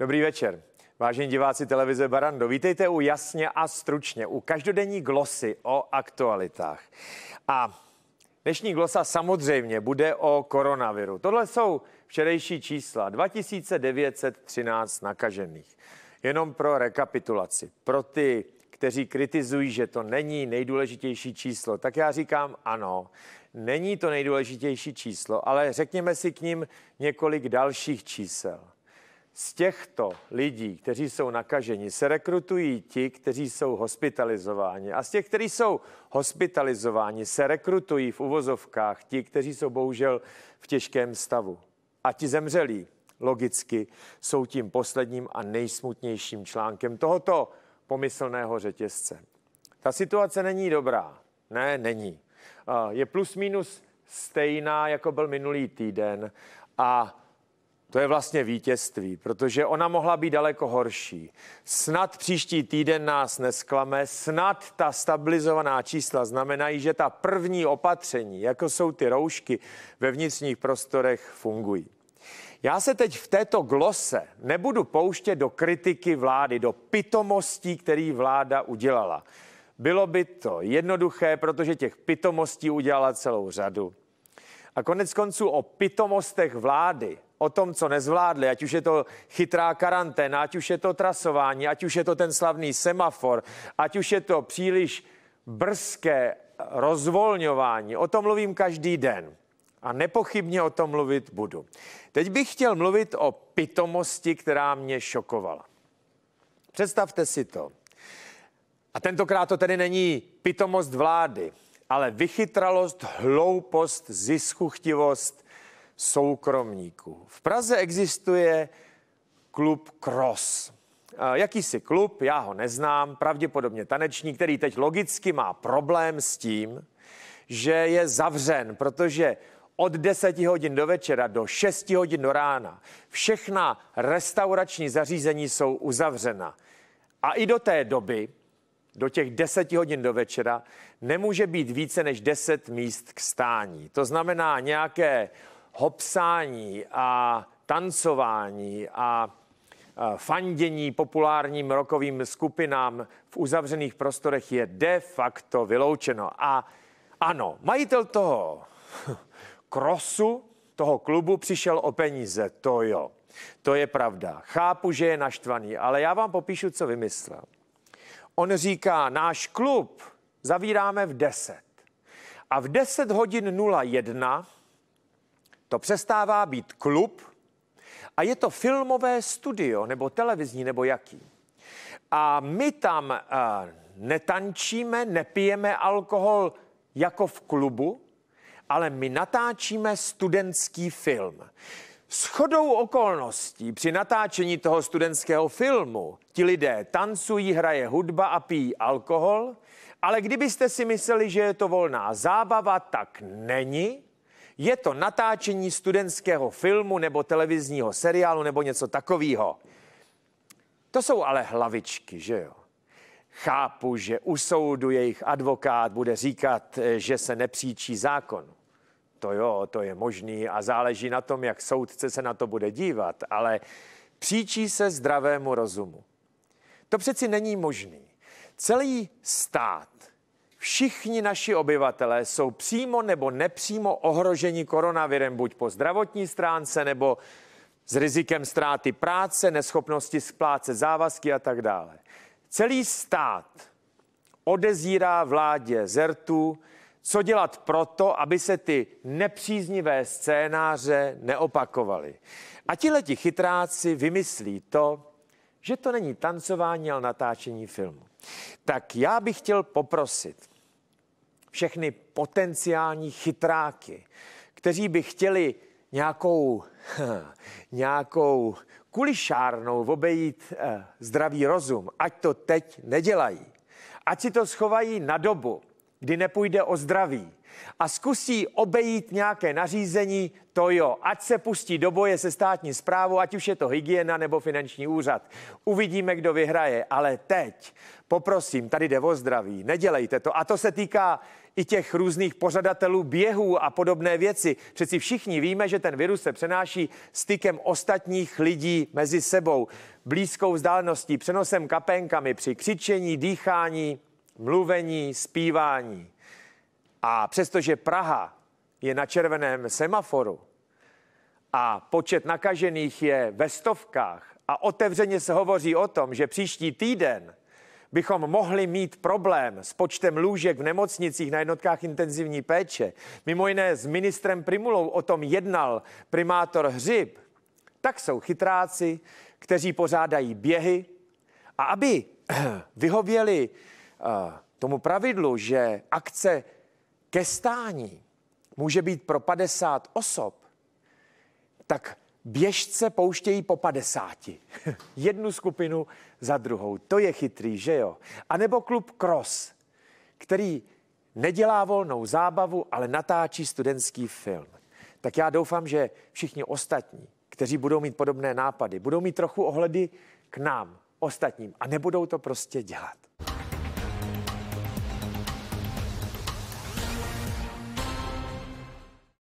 Dobrý večer. Vážení diváci televize Barando, vítejte u Jasně a stručně, u každodenní glosy o aktualitách. A dnešní glosa samozřejmě bude o koronaviru. Tohle jsou včerejší čísla. 2913 nakažených. Jenom pro rekapitulaci. Pro ty, kteří kritizují, že to není nejdůležitější číslo, tak já říkám ano, není to nejdůležitější číslo, ale řekněme si k ním několik dalších čísel. Z těchto lidí, kteří jsou nakaženi, se rekrutují ti, kteří jsou hospitalizováni. A z těch, kteří jsou hospitalizováni, se rekrutují v uvozovkách ti, kteří jsou bohužel v těžkém stavu. A ti zemřelí, logicky, jsou tím posledním a nejsmutnějším článkem tohoto pomyslného řetězce. Ta situace není dobrá. Ne, není. Je plus minus stejná, jako byl minulý týden. A to je vlastně vítězství, protože ona mohla být daleko horší. Snad příští týden nás nesklame, snad ta stabilizovaná čísla znamenají, že ta první opatření, jako jsou ty roušky, ve vnitřních prostorech fungují. Já se teď v této glose nebudu pouštět do kritiky vlády, do pitomostí, který vláda udělala. Bylo by to jednoduché, protože těch pitomostí udělala celou řadu. A konec konců o pitomostech vlády o tom, co nezvládli, ať už je to chytrá karanténa, ať už je to trasování, ať už je to ten slavný semafor, ať už je to příliš brzké rozvolňování. O tom mluvím každý den a nepochybně o tom mluvit budu. Teď bych chtěl mluvit o pitomosti, která mě šokovala. Představte si to. A tentokrát to tedy není pitomost vlády, ale vychytralost, hloupost, ziskuchtivost soukromníků. V Praze existuje klub Cross. Jakýsi klub, já ho neznám, pravděpodobně taneční, který teď logicky má problém s tím, že je zavřen, protože od 10 hodin do večera do 6 hodin do rána všechna restaurační zařízení jsou uzavřena. A i do té doby, do těch 10 hodin do večera, nemůže být více než 10 míst k stání. To znamená nějaké hopsání a tancování a fandění populárním rokovým skupinám v uzavřených prostorech je de facto vyloučeno. A ano, majitel toho krosu, toho klubu přišel o peníze, to jo. To je pravda. Chápu, že je naštvaný, ale já vám popíšu, co vymyslel. On říká, náš klub zavíráme v 10. A v 10 hodin 01 to přestává být klub a je to filmové studio nebo televizní nebo jaký. A my tam uh, netančíme, nepijeme alkohol jako v klubu, ale my natáčíme studentský film. S chodou okolností při natáčení toho studentského filmu ti lidé tancují, hraje hudba a pijí alkohol, ale kdybyste si mysleli, že je to volná zábava, tak není. Je to natáčení studentského filmu nebo televizního seriálu nebo něco takového. To jsou ale hlavičky, že jo? Chápu, že u soudu jejich advokát bude říkat, eh, že se nepříčí zákon. To jo, to je možný a záleží na tom, jak soudce se na to bude dívat, ale příčí se zdravému rozumu. To přeci není možný. Celý stát Všichni naši obyvatelé jsou přímo nebo nepřímo ohroženi koronavirem, buď po zdravotní stránce nebo s rizikem ztráty práce, neschopnosti splácet závazky a tak dále. Celý stát odezírá vládě zertu, co dělat proto, aby se ty nepříznivé scénáře neopakovaly. A ti chytráci vymyslí to, že to není tancování, ale natáčení filmu. Tak já bych chtěl poprosit všechny potenciální chytráky, kteří by chtěli nějakou, nějakou kulišárnou obejít eh, zdravý rozum, ať to teď nedělají. Ať si to schovají na dobu, kdy nepůjde o zdraví a zkusí obejít nějaké nařízení, to jo, ať se pustí do boje se státní zprávou, ať už je to hygiena nebo finanční úřad. Uvidíme, kdo vyhraje, ale teď poprosím, tady jde o zdraví, nedělejte to. A to se týká i těch různých pořadatelů běhů a podobné věci. Přeci všichni víme, že ten virus se přenáší stykem ostatních lidí mezi sebou, blízkou vzdáleností, přenosem kapenkami při křičení, dýchání, mluvení, zpívání. A přestože Praha je na červeném semaforu a počet nakažených je ve stovkách a otevřeně se hovoří o tom, že příští týden bychom mohli mít problém s počtem lůžek v nemocnicích na jednotkách intenzivní péče. Mimo jiné s ministrem Primulou o tom jednal primátor Hřib. Tak jsou chytráci, kteří pořádají běhy a aby vyhověli Eh, tomu pravidlu, že akce ke stání může být pro 50 osob, tak běžce pouštějí po 50. Jednu skupinu za druhou. To je chytrý, že jo? A nebo klub Cross, který nedělá volnou zábavu, ale natáčí studentský film. Tak já doufám, že všichni ostatní, kteří budou mít podobné nápady, budou mít trochu ohledy k nám, ostatním a nebudou to prostě dělat.